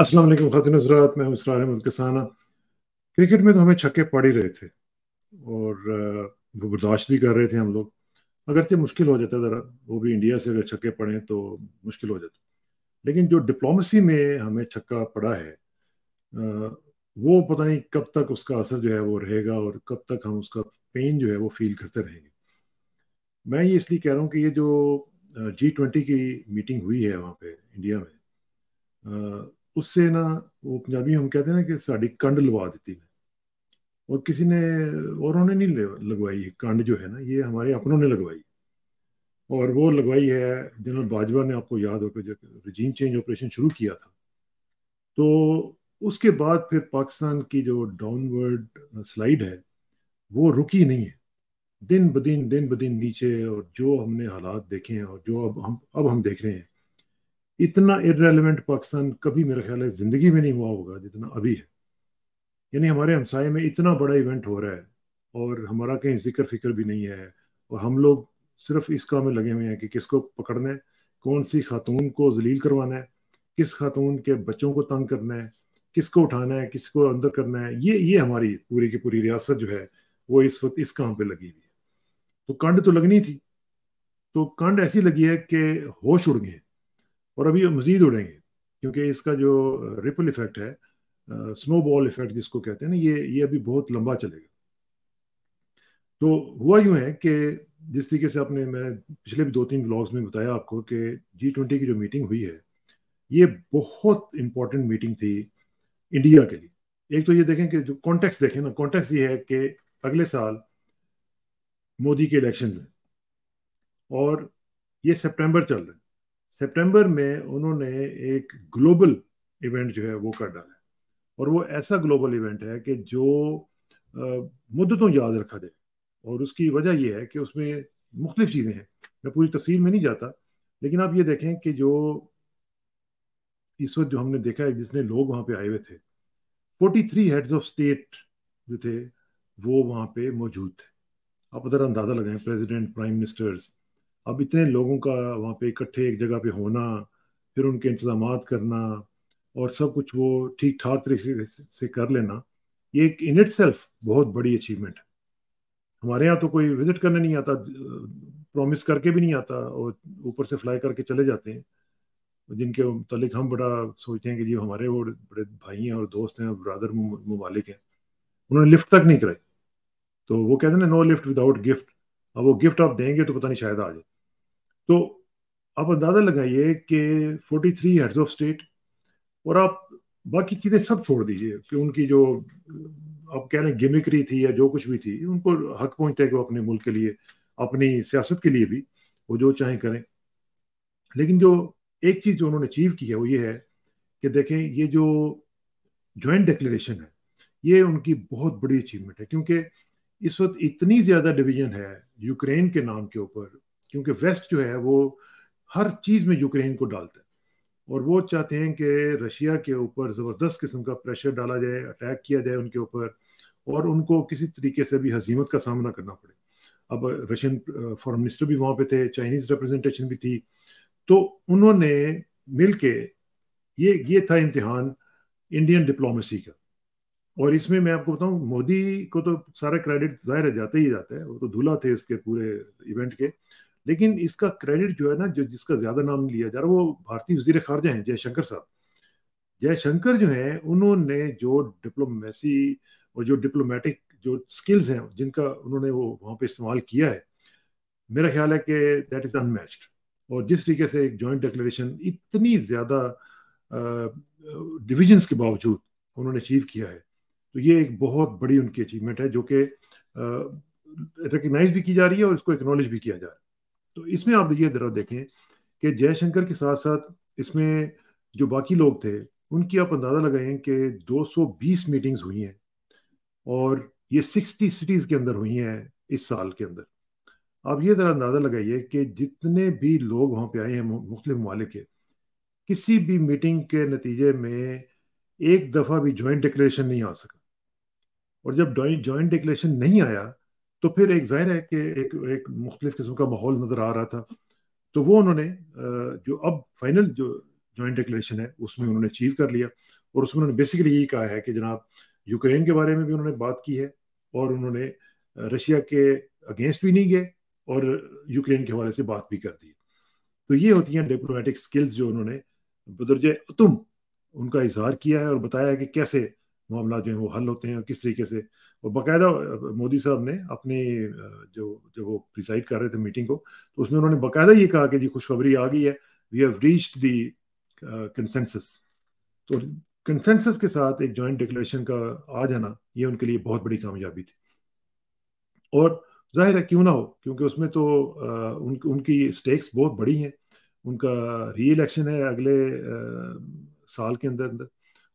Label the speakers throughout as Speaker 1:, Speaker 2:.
Speaker 1: अस्सलाम वालेकुम खातिन हजरात मैं उसरार अहमद कसाना क्रिकेट में तो हमें छक्के पड़ ही रहे थे और वो बर्दाश्त भी कर रहे थे हम लोग अगरचे मुश्किल हो जाता ज़रा वो भी इंडिया से अगर छक्के पड़े तो मुश्किल हो जाता लेकिन जो डिप्लोमेसी में हमें छक्का पड़ा है वो पता नहीं कब तक उसका असर जो है वो रहेगा और कब तक हम उसका पेन जो है वो फील करते रहेंगे मैं ये इसलिए कह रहा हूँ कि ये जो जी ट्वेंटी की मीटिंग हुई है वहाँ पे इंडिया में उससे ना वो पंजाबी हम कहते हैं ना कि साड़ी कंड लगा देती है और किसी ने और उन्होंने नहीं लगवाई है कंड जो है ना ये हमारे अपनों ने लगवाई और वो लगवाई है जनरल बाजवा ने आपको याद होकर जब रजीम चेंज ऑपरेशन शुरू किया था तो उसके बाद फिर पाकिस्तान की जो डाउनवर्ड स्लाइड है वो रुकी नहीं है दिन ब दिन दिन ब दिन नीचे और जो हमने हालात देखे हैं और जो अब हम अब हम देख रहे हैं इतना इरेलीवेंट पाकिस्तान कभी मेरा ख्याल है ज़िंदगी में नहीं हुआ होगा जितना अभी है यानी हमारे हमसाए में इतना बड़ा इवेंट हो रहा है और हमारा कहीं जिक्र फिक्र भी नहीं है और हम लोग सिर्फ इस काम में लगे हुए हैं कि किसको पकड़ना है कौन सी खातून को जलील करवाना है किस खातून के बच्चों को तंग करना है किसको उठाना है किसको अंदर करना है ये ये हमारी पूरी की पूरी रियासत जो है वो इस वक्त इस काम पे लगी हुई है तो कंड तो लगनी थी तो कंड ऐसी लगी है कि होश उड़ गए और अभी मज़ीद उड़ेंगे क्योंकि इसका जो रिपल इफ़ेक्ट है स्नो बॉल इफ़ेक्ट जिसको कहते हैं ना ये ये अभी बहुत लंबा चलेगा तो हुआ यूं है कि जिस तरीके से आपने मैंने पिछले भी दो तीन ब्लॉग्स में बताया आपको कि जी ट्वेंटी की जो मीटिंग हुई है ये बहुत इंपॉर्टेंट मीटिंग थी इंडिया के लिए एक तो ये देखें कि जो कॉन्टेक्स देखें ना कॉन्टेक्स ये है कि अगले साल मोदी के इलेक्शन हैं और ये सेप्टेम्बर चल रहे हैं सितंबर में उन्होंने एक ग्लोबल इवेंट जो है वो कर डाला है और वो ऐसा ग्लोबल इवेंट है कि जो मुद्दतों याद रखा जाए और उसकी वजह यह है कि उसमें मुख्तलिफ चीज़ें हैं मैं पूरी तफसील में नहीं जाता लेकिन आप ये देखें कि जो इस वक्त जो हमने देखा है जिसने लोग वहाँ पे आए हुए थे 43 हेड्स ऑफ स्टेट जो थे वो वहाँ पे मौजूद थे आप ज़रा अंदाज़ा लगाएं प्रेसिडेंट प्राइम मिनिस्टर्स अब इतने लोगों का वहाँ पे इकट्ठे एक जगह पे होना फिर उनके इंतजाम करना और सब कुछ वो ठीक ठाक तरीके से कर लेना ये एक इन इट सेल्फ बहुत बड़ी अचीवमेंट है हमारे यहाँ तो कोई विजिट करने नहीं आता प्रॉमिस करके भी नहीं आता और ऊपर से फ्लाई करके चले जाते हैं जिनके मतलब हम बड़ा सोचते हैं कि जी हमारे वो बड़े भाई हैं और दोस्त हैं ब्रादर ममालिक हैं उन्होंने लिफ्ट तक नहीं कराई तो वो कहते हैं नो लिफ्ट विदाउट गिफ्ट अब वो गिफ्ट आप देंगे तो पता नहीं शायद आ जाए तो आप अंदाज़ा लगाइए कि 43 थ्री हेड्स ऑफ स्टेट और आप बाकी चीज़ें सब छोड़ दीजिए कि उनकी जो आप कह रहे हैं गिमिकरी थी या जो कुछ भी थी उनको हक पहुंचता है कि वो अपने मुल्क के लिए अपनी सियासत के लिए भी वो जो चाहे करें लेकिन जो एक चीज़ जो उन्होंने अचीव की है वो ये है कि देखें ये जो जॉइंट डिक्लेरेशन है ये उनकी बहुत बड़ी अचीवमेंट है क्योंकि इस वक्त इतनी ज़्यादा डिवीजन है यूक्रेन के नाम के ऊपर क्योंकि वेस्ट जो है वो हर चीज़ में यूक्रेन को डालता है और वो चाहते हैं कि रशिया के ऊपर ज़बरदस्त किस्म का प्रेशर डाला जाए अटैक किया जाए उनके ऊपर और उनको किसी तरीके से भी हजीमत का सामना करना पड़े अब रशियन फॉरन मिनिस्टर भी वहाँ पे थे चाइनीज़ रिप्रेजेंटेशन भी थी तो उन्होंने मिल के ये ये था इम्तहान इंडियन डिप्लोमेसी का और इसमें मैं आपको बताऊं मोदी को तो सारा क्रेडिट जाहिर है जाते ही जाता है वो तो धुला थे इसके पूरे इवेंट के लेकिन इसका क्रेडिट जो है ना जो जिसका ज्यादा नाम लिया जा रहा है वो भारतीय वजीर खारजा हैं जयशंकर साहब जयशंकर जो हैं उन्होंने जो डिप्लोमेसी और जो डिप्लोमेटिक जो स्किल्स हैं जिनका उन्होंने वो वहाँ पे इस्तेमाल किया है मेरा ख्याल है कि दैट इज़ अनमैच्ड और जिस तरीके से एक जॉइंट डिक्लेरेशन इतनी ज़्यादा डिविजन्स के बावजूद उन्होंने अचीव किया है तो ये एक बहुत बड़ी उनकी अचीवमेंट है जो कि रिकगनाइज भी की जा रही है और इसको एक्नोलेज भी किया जा रहा है तो इसमें आप ये जरा देखें कि जयशंकर के साथ साथ इसमें जो बाकी लोग थे उनकी आप अंदाज़ा लगाएं कि 220 मीटिंग्स हुई हैं और ये 60 सिटीज़ के अंदर हुई हैं इस साल के अंदर आप ये ज़रा अंदाज़ा लगाइए कि जितने भी लोग वहाँ पे आए हैं मुख्तु ममालिक के किसी भी मीटिंग के नतीजे में एक दफ़ा भी जॉइंट डिक्लेरेशन नहीं आ सका और जब जॉइंट डिक्लेरेशन नहीं आया तो फिर एक जाहिर है कि एक एक मुख्तलिफ किस्म का माहौल नज़र आ रहा था तो वो उन्होंने जो अब फाइनल जो जॉइंट डिक्लेरेशन है उसमें उन्होंने अचीव कर लिया और उसमें उन्होंने बेसिकली यही कहा है कि जनाब यूक्रेन के बारे में भी उन्होंने बात की है और उन्होंने रशिया के अगेंस्ट भी नहीं गए और यूक्रेन के हवाले से बात भी कर दी तो ये होती हैं डिप्लोमेटिक स्किल्स जो उन्होंने बदरज तुम उनका इजहार किया है और बताया कि कैसे मामला जो है वो हल होते हैं और किस तरीके से और बाकायदा मोदी साहब ने अपने जो जब वो प्रिसाइड कर रहे थे मीटिंग को तो उसमें उन्होंने बाकायदा ये कहा कि जी खुशखबरी आ गई है we have reached the consensus तो कंसेंसस के साथ एक जॉइंट डिक्लेरेशन का आ जाना ये उनके लिए बहुत बड़ी कामयाबी थी और जाहिर है क्यों ना हो क्योंकि उसमें तो उन, उनकी स्टेक्स बहुत बड़ी हैं उनका री इलेक्शन है अगले आ, साल के अंदर अंदर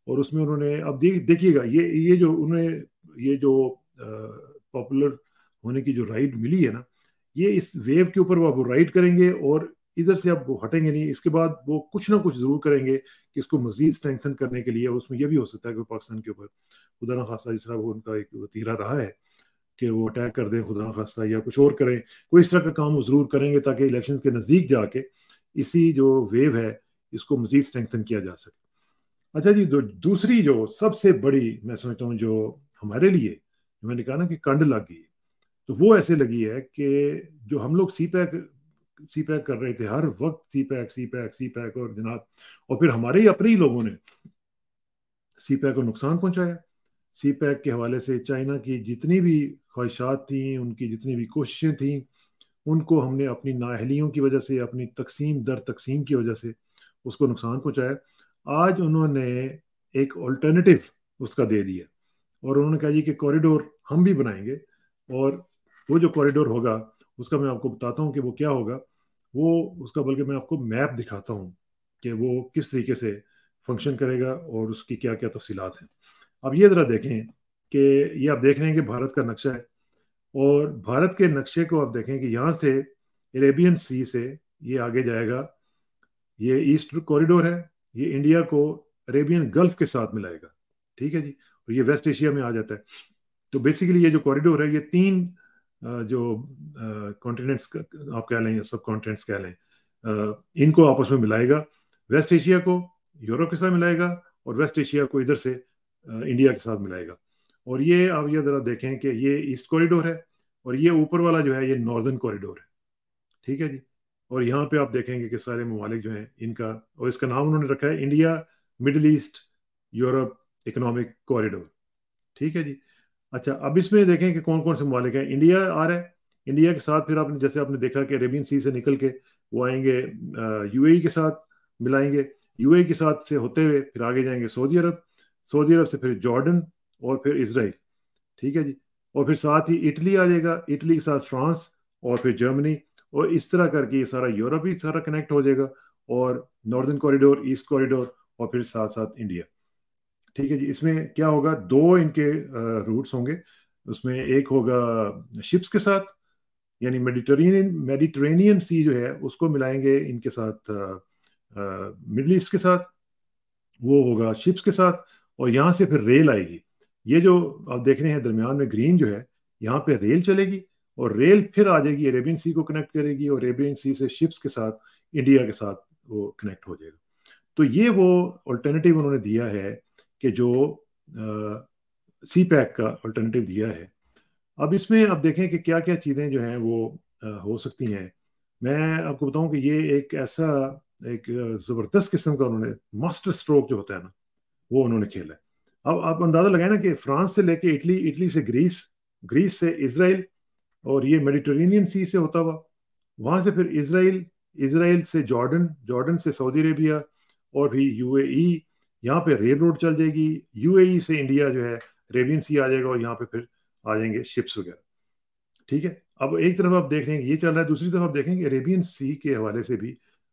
Speaker 1: और उसमें उन्होंने अब देख देखिएगा ये ये जो उन्हें ये जो पॉपुलर होने की जो राइड मिली है ना ये इस वेव के ऊपर वो राइड करेंगे और इधर से आप वो हटेंगे नहीं इसके बाद वो कुछ ना कुछ जरूर करेंगे कि इसको मजीद स्ट्रेंथन करने के लिए और उसमें यह भी हो सकता है कि पाकिस्तान के ऊपर खुदा खासा जिस तरह वो उनका एक वतीरा रहा है कि वो अटैक कर दें खुदा खास्ता या कुछ और करें कोई इस तरह का काम ज़रूर करेंगे ताकि इलेक्शन के नज़दीक जाके इसी जो वेव है इसको मजीद स्ट्रेंथन किया जा सके अच्छा जी दूसरी जो सबसे बड़ी मैं समझता हूँ जो हमारे लिए मैंने कहा ना कि कंड लग गई तो वो ऐसे लगी है कि जो हम लोग सी पैक सी पैक कर रहे थे हर वक्त सी पैक सी पैक सी पैक और जनाब और फिर हमारे ही अपने ही लोगों ने सी पैक को नुकसान पहुंचाया सी पैक के हवाले से चाइना की जितनी भी ख्वाहिशात थी उनकी जितनी भी कोशिशें थी उनको हमने अपनी नाहलियों की वजह से अपनी तकसीम दर तकसीम की वजह से उसको नुकसान पहुंचाया आज उन्होंने एक ऑल्टरनेटिव उसका दे दिया और उन्होंने कहा जी कि कॉरिडोर हम भी बनाएंगे और वो जो कॉरिडोर होगा उसका मैं आपको बताता हूँ कि वो क्या होगा वो उसका बल्कि मैं आपको मैप दिखाता हूँ कि वो किस तरीके से फंक्शन करेगा और उसकी क्या क्या तफसीत हैं अब ये ज़रा देखें कि ये आप देख रहे हैं कि भारत का नक्शा है और भारत के नक्शे को आप देखें कि यहाँ से अरेबियन सी से ये आगे जाएगा ये ईस्ट कॉरिडोर है ये इंडिया को अरेबियन गल्फ के साथ मिलाएगा ठीक है जी और ये वेस्ट एशिया में आ जाता है तो बेसिकली ये जो कॉरिडोर है ये तीन जो कॉन्टिनेंट्स आप कह लें सब कॉन्टिनेंट्स कह लें इनको आपस में मिलाएगा वेस्ट एशिया को यूरोप के साथ मिलाएगा और वेस्ट एशिया को इधर से इंडिया के साथ मिलाएगा और ये आप ये ज़रा देखें कि ये ईस्ट कॉरिडोर है और ये ऊपर वाला जो है ये नॉर्दर्न कॉरिडोर है ठीक है जी और यहाँ पे आप देखेंगे कि सारे ममालिक जो हैं इनका और इसका नाम उन्होंने रखा है India Middle East Europe economic corridor ठीक है जी अच्छा अब इसमें देखें कि कौन कौन से ममालिक हैं इंडिया आ रहा है इंडिया के साथ फिर आपने जैसे आपने देखा कि अरेबियन सी से निकल के वो आएंगे यू के साथ मिलाएंगे यू के साथ से होते हुए फिर आगे जाएंगे सऊदी अरब सऊदी अरब से फिर जॉर्डन और फिर इसराइल ठीक है जी और फिर साथ ही इटली आ जाएगा इटली के साथ फ्रांस और फिर जर्मनी और इस तरह करके ये सारा यूरोप ही सारा कनेक्ट हो जाएगा और नॉर्दर्न कॉरिडोर ईस्ट कॉरिडोर और फिर साथ साथ इंडिया ठीक है जी इसमें क्या होगा दो इनके रूट्स होंगे उसमें एक होगा शिप्स के साथ यानी मेडिटेरेनियन मेडिटेरेनियन सी जो है उसको मिलाएंगे इनके साथ मिडल ईस्ट के साथ वो होगा शिप्स के साथ और यहाँ से फिर रेल आएगी ये जो आप देख रहे हैं दरमियान में ग्रीन जो है यहाँ पे रेल चलेगी और रेल फिर आ जाएगी अरेबियन सी को कनेक्ट करेगी और अरेबियन सी से शिप्स के साथ इंडिया के साथ वो कनेक्ट हो जाएगा तो ये वो अल्टरनेटिव उन्होंने दिया है कि जो सी पैक का अल्टरनेटिव दिया है अब इसमें आप देखें कि क्या क्या चीज़ें जो हैं वो आ, हो सकती हैं मैं आपको बताऊं कि ये एक ऐसा एक ज़बरदस्त किस्म का उन्होंने मास्टर स्ट्रोक जो होता है ना वो उन्होंने खेला है अब आप अंदाज़ा लगाए ना कि फ्रांस से लेके इटली इटली से ग्रीस ग्रीस से इसराइल और ये मेडिटेरेनियन सी से होता हुआ वहां से फिर इसराइल इसराइल से जॉर्डन जॉर्डन से सऊदी अरेबिया और भी यूएई यहाँ पे रेल रोड चल जाएगी यूएई से इंडिया जो है अरेबियन सी आ जाएगा और यहाँ पे फिर आ जाएंगे शिप्स वगैरह ठीक है अब एक तरफ आप देख रहे हैं ये चल रहा है दूसरी तरफ आप देखेंगे अरेबियन सी के हवाले से भी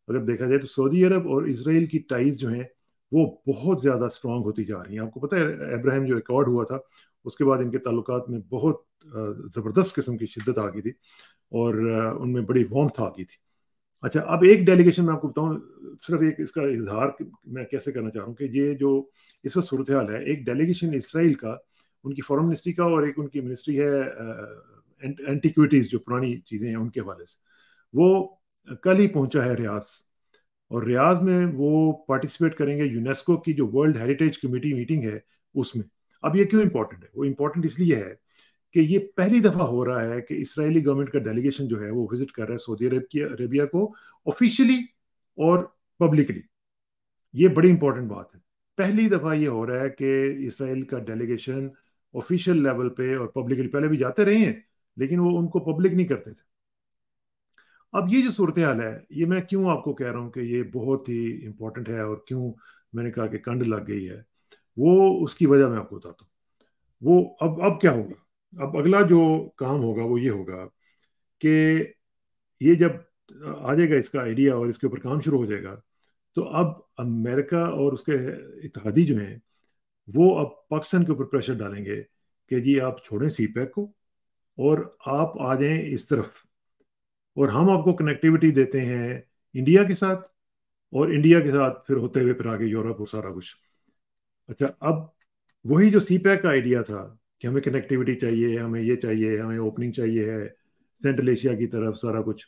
Speaker 1: अगर देखा जाए तो सऊदी अरब और इसराइल की टाइज जो हैं वो बहुत ज़्यादा स्ट्रांग होती जा रही हैं आपको पता है अब्राहम जो रिकॉर्ड हुआ था उसके बाद इनके ताल्लुक में बहुत ज़बरदस्त किस्म की शिद्दत आ गई थी और उनमें बड़ी वॉम्थ आ गई थी अच्छा अब एक डेलीगेशन मैं आपको बताऊँ सिर्फ एक इसका इजहार मैं कैसे करना चाह रहा हूँ कि ये जो इस वक्त सूरत हाल है एक डेलीगेशन इसराइल का उनकी फॉरन मिनिस्ट्री का और एक उनकी मिनिस्ट्री है एंटीक्टीज जो पुरानी चीज़ें हैं उनके हवाले से वो कल ही पहुँचा है रियाज और रियाज में वो पार्टिसिपेट करेंगे यूनेस्को की जो वर्ल्ड हेरिटेज कमेटी मीटिंग है उसमें अब ये क्यों इंपॉर्टेंट है वो इंपॉर्टेंट इसलिए है कि ये पहली दफ़ा हो रहा है कि इसराइली गवर्नमेंट का डेलीगेशन जो है वो विजिट कर रहा है सऊदी अरब की अरेबिया को ऑफिशियली और पब्लिकली ये बड़ी इंपॉर्टेंट बात है पहली दफ़ा ये हो रहा है कि इसराइल का डेलीगेशन ऑफिशियल लेवल पे और पब्लिकली पहले भी जाते रहे हैं लेकिन वो उनको पब्लिक नहीं करते थे अब ये जो सूरत हाल है ये मैं क्यों आपको कह रहा हूं कि ये बहुत ही इंपॉर्टेंट है और क्यों मैंने कहा कि कंड लग गई है वो उसकी वजह मैं आपको बताता हूँ तो। वो अब अब क्या होगा अब अगला जो काम होगा वो ये होगा कि ये जब आ जाएगा इसका आइडिया और इसके ऊपर काम शुरू हो जाएगा तो अब अमेरिका और उसके इतिहादी जो हैं वो अब पाकिस्तान के ऊपर प्रेशर डालेंगे कि जी आप छोड़ें सी पैक को और आप आ जाएं इस तरफ और हम आपको कनेक्टिविटी देते हैं इंडिया के साथ और इंडिया के साथ फिर होते हुए फिर आगे यूरोप और सारा कुछ अच्छा अब वही जो सी का आइडिया था कि हमें कनेक्टिविटी चाहिए हमें ये चाहिए हमें ओपनिंग चाहिए है सेंट्रल एशिया की तरफ सारा कुछ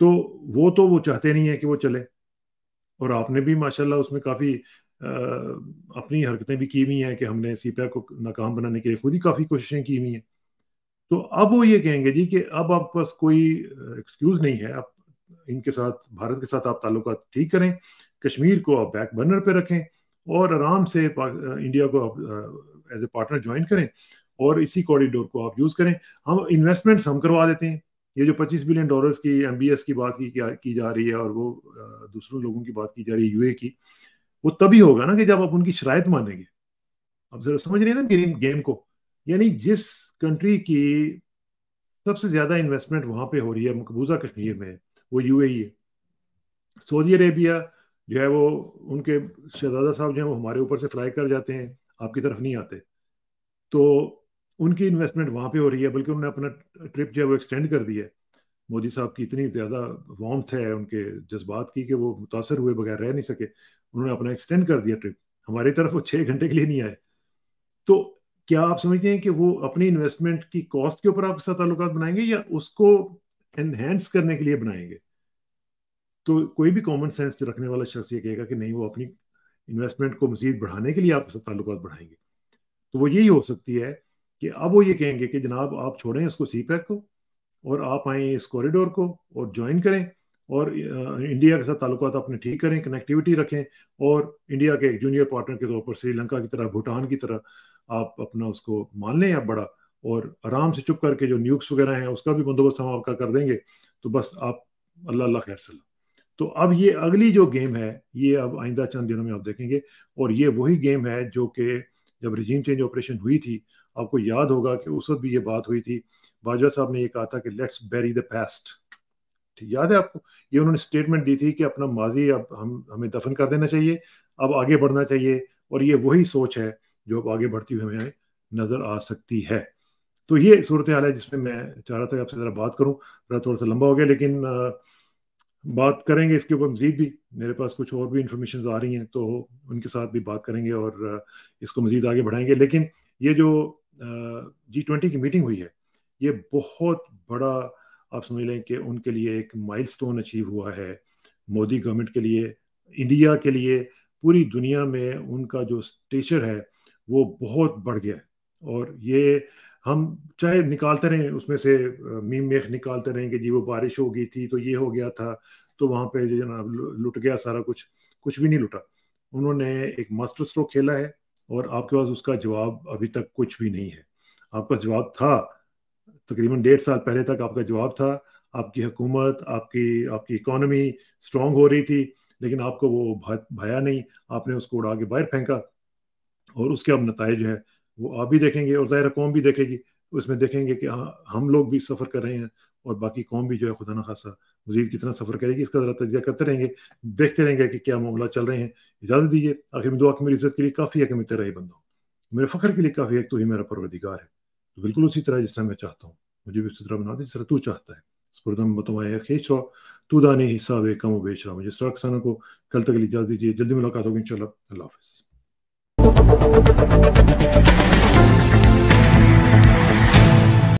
Speaker 1: तो वो तो वो चाहते नहीं है कि वो चले और आपने भी माशाल्लाह उसमें काफ़ी अपनी हरकतें भी की हुई हैं कि हमने सी को नाकाम बनाने के लिए खुद ही काफ़ी कोशिशें की हुई हैं तो अब वो ये कहेंगे जी कि अब आप पास कोई एक्सक्यूज़ नहीं है आप इनके साथ भारत के साथ आप ताल्लुक ठीक करें कश्मीर को आप बैक बर्नर पर रखें और आराम से इंडिया को आप एज ए पार्टनर ज्वाइन करें और इसी कॉरिडोर को आप यूज़ करें हम इन्वेस्टमेंट्स हम करवा देते हैं ये जो 25 बिलियन डॉलर्स की एम की बात की की जा रही है और वो दूसरों लोगों की बात की जा रही है यूए की वो तभी होगा ना कि जब आप उनकी शरायत मानेंगे आप जरा समझ रहे हैं ना गेम को यानी जिस कंट्री की सबसे ज़्यादा इन्वेस्टमेंट वहां पे हो रही है मकबूजा कश्मीर में वो यूएई e है सऊदी अरेबिया जो है वो उनके शहजादा साहब जो है वो हमारे ऊपर से फ्लाई कर जाते हैं आपकी तरफ नहीं आते तो उनकी इन्वेस्टमेंट वहाँ पे हो रही है बल्कि उन्होंने अपना ट्रिप जो है वो एक्सटेंड कर दिया है मोदी साहब की इतनी ज़्यादा वॉम्थ है उनके जज्बात की कि वो मुतासर हुए बगैर रह नहीं सके उन्होंने अपना एक्सटेंड कर दिया ट्रिप हमारी तरफ वो छः घंटे के लिए नहीं आए तो क्या आप समझते हैं कि वो अपनी इन्वेस्टमेंट की कॉस्ट के ऊपर आपके साथ ताल्लुक बनाएंगे या उसको एनहेंस करने के लिए बनाएंगे तो कोई भी कॉमन सेंस रखने वाला शख्स ये कहेगा कि नहीं वो अपनी इन्वेस्टमेंट को मजीद बढ़ाने के लिए आप ताल्लुक बढ़ाएंगे तो वो यही हो सकती है कि अब वो ये कहेंगे कि जनाब आप छोड़ें इसको सी पैक e को और आप आए इस कॉरिडोर को और ज्वाइन करें और इंडिया के साथ ताल्लुक अपने ठीक करें कनेक्टिविटी रखें और इंडिया के जूनियर पार्टनर के तौर पर श्रीलंका की तरह भूटान की तरह आप अपना उसको मान लें आप बड़ा और आराम से चुप करके जो न्यूक्स वगैरह हैं उसका भी बंदोबस्त हम आपका कर देंगे तो बस आप अल्लाह अल्लाह खैर सल्ला तो अब ये अगली जो गेम है ये अब आइंदा चंद दिनों में आप देखेंगे और ये वही गेम है जो कि जब रिजीम चेंज ऑपरेशन हुई थी आपको याद होगा कि उस वक्त भी ये बात हुई थी बाजवा साहब ने ये कहा था कि लेट्स बेरी द पेस्ट ठीक याद है आपको ये उन्होंने स्टेटमेंट दी थी कि अपना माजी अब हम हमें दफन कर देना चाहिए अब आगे बढ़ना चाहिए और ये वही सोच है जो अब आगे बढ़ती हुई हमें नज़र आ सकती है तो ये सूरत हाल है जिसमें मैं चाह रहा था आपसे ज़रा बात करूँ थोड़ा सा लंबा हो गया लेकिन आ, बात करेंगे इसके ऊपर मजीद भी मेरे पास कुछ और भी इंफॉर्मेशन आ रही हैं तो उनके साथ भी बात करेंगे और इसको मजीद आगे बढ़ाएंगे लेकिन ये जो जी ट्वेंटी की मीटिंग हुई है ये बहुत बड़ा आप समझ लें कि उनके लिए एक स्टोन अचीव हुआ है मोदी गवर्नमेंट के लिए इंडिया के लिए पूरी दुनिया में उनका जो स्टेचर है वो बहुत बढ़ गया है और ये हम चाहे निकालते रहें उसमें से मीम मेख निकालते रहें कि जी वो बारिश हो गई थी तो ये हो गया था तो वहां पर लुट गया सारा कुछ कुछ भी नहीं लुटा उन्होंने एक मास्टर स्ट्रोक खेला है और आपके पास उसका जवाब अभी तक कुछ भी नहीं है आपका जवाब था तकरीबन डेढ़ साल पहले तक आपका जवाब था आपकी हुकूमत आपकी आपकी इकोनॉमी स्ट्रांग हो रही थी लेकिन आपको वो भाया नहीं आपने उसको उड़ा के बाहर फेंका और उसके अब नतज है वो आप भी देखेंगे और ज़ाहिर कौम भी देखेगी उसमें तो देखेंगे कि हाँ हम लोग भी सफ़र कर रहे हैं और बाकी कौम भी जो है खुदा न खासा मजीद कितना सफ़र करेगी इसका ज़रा तजिया करते रहेंगे देखते रहेंगे कि क्या मामला चल रहे हैं इजाज़त दीजिए आखिर में दुआ की मेरी इज्जत के लिए काफ़ी है कि मैं तेरा ही बंदा हूँ मेरे फ़ख्र के लिए काफ़ी है तो ही मेरा परवरदिगार है तो बिल्कुल उसी तरह जिस तरह मैं चाहता हूँ मुझे भी उसी तरह बना दे जिस तरह तू चाहता है स्पुरदम बतमाया खेच रहा तू दाने हिसाब कम बेच रहा मुझे सड़क सानों को कल तक इजाज़ दीजिए जल्दी मुलाकात होगी इन अल्लाह हाफिज़ どこどこどこ